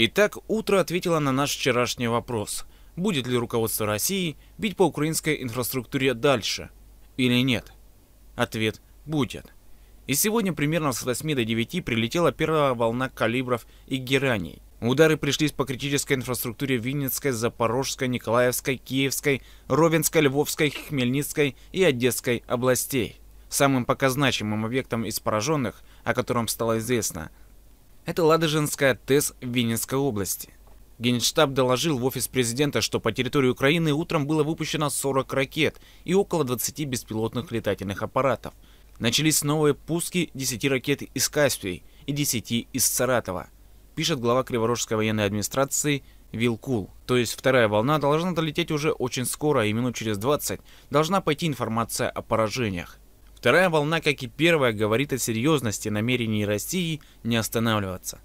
Итак, утро ответило на наш вчерашний вопрос. Будет ли руководство России бить по украинской инфраструктуре дальше? Или нет? Ответ – будет. И сегодня примерно с 8 до 9 прилетела первая волна калибров и гераний. Удары пришлись по критической инфраструктуре Винницкой, Запорожской, Николаевской, Киевской, Ровенской, Львовской, Хмельницкой и Одесской областей. Самым показначимым объектом из пораженных, о котором стало известно, это Ладожинская ТЭС Винницкой области. Генштаб доложил в офис президента, что по территории Украины утром было выпущено 40 ракет и около 20 беспилотных летательных аппаратов. Начались новые пуски 10 ракет из Каспий и 10 из Саратова, пишет глава Криворожской военной администрации Вилкул. То есть вторая волна должна долететь уже очень скоро а и минут через 20 должна пойти информация о поражениях. Вторая волна, как и первая, говорит о серьезности намерений России не останавливаться.